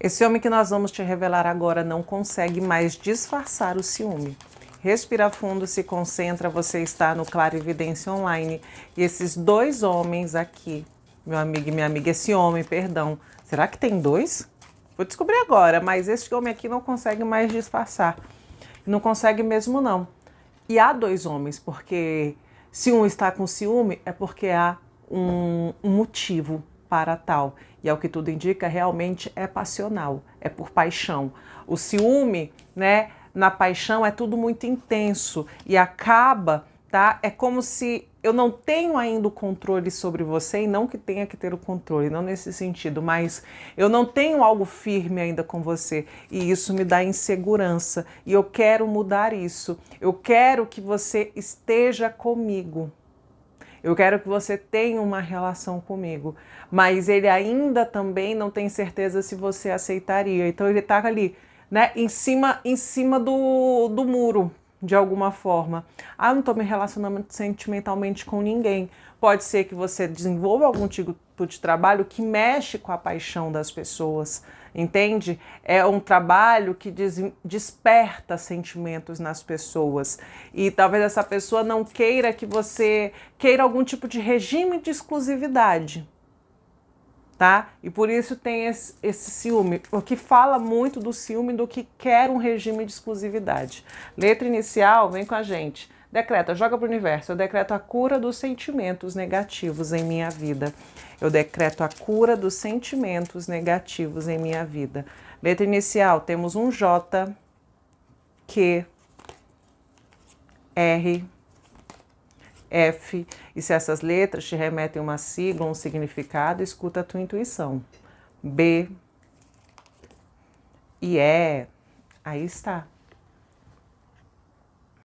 Esse homem que nós vamos te revelar agora não consegue mais disfarçar o ciúme. Respira fundo, se concentra, você está no Clarividência Online. E esses dois homens aqui, meu amigo e minha amiga, esse homem, perdão, será que tem dois? Vou descobrir agora, mas esse homem aqui não consegue mais disfarçar. Não consegue mesmo não. E há dois homens, porque se um está com ciúme, é porque há um, um motivo para tal e ao é que tudo indica, realmente é passional, é por paixão. O ciúme, né, na paixão é tudo muito intenso e acaba, tá? É como se eu não tenho ainda o controle sobre você e não que tenha que ter o controle, não nesse sentido, mas eu não tenho algo firme ainda com você e isso me dá insegurança e eu quero mudar isso. Eu quero que você esteja comigo. Eu quero que você tenha uma relação comigo, mas ele ainda também não tem certeza se você aceitaria. Então ele está ali, né, em cima, em cima do, do muro, de alguma forma. Ah, eu não estou me relacionando sentimentalmente com ninguém. Pode ser que você desenvolva algum tipo de trabalho que mexe com a paixão das pessoas, entende? É um trabalho que desperta sentimentos nas pessoas. E talvez essa pessoa não queira que você queira algum tipo de regime de exclusividade tá? E por isso tem esse, esse ciúme, o que fala muito do ciúme do que quer um regime de exclusividade. Letra inicial, vem com a gente. Decreta, joga para o universo. Eu decreto a cura dos sentimentos negativos em minha vida. Eu decreto a cura dos sentimentos negativos em minha vida. Letra inicial, temos um J, Q, R, F. E se essas letras te remetem uma sigla ou um significado, escuta a tua intuição. B. E é. Aí está.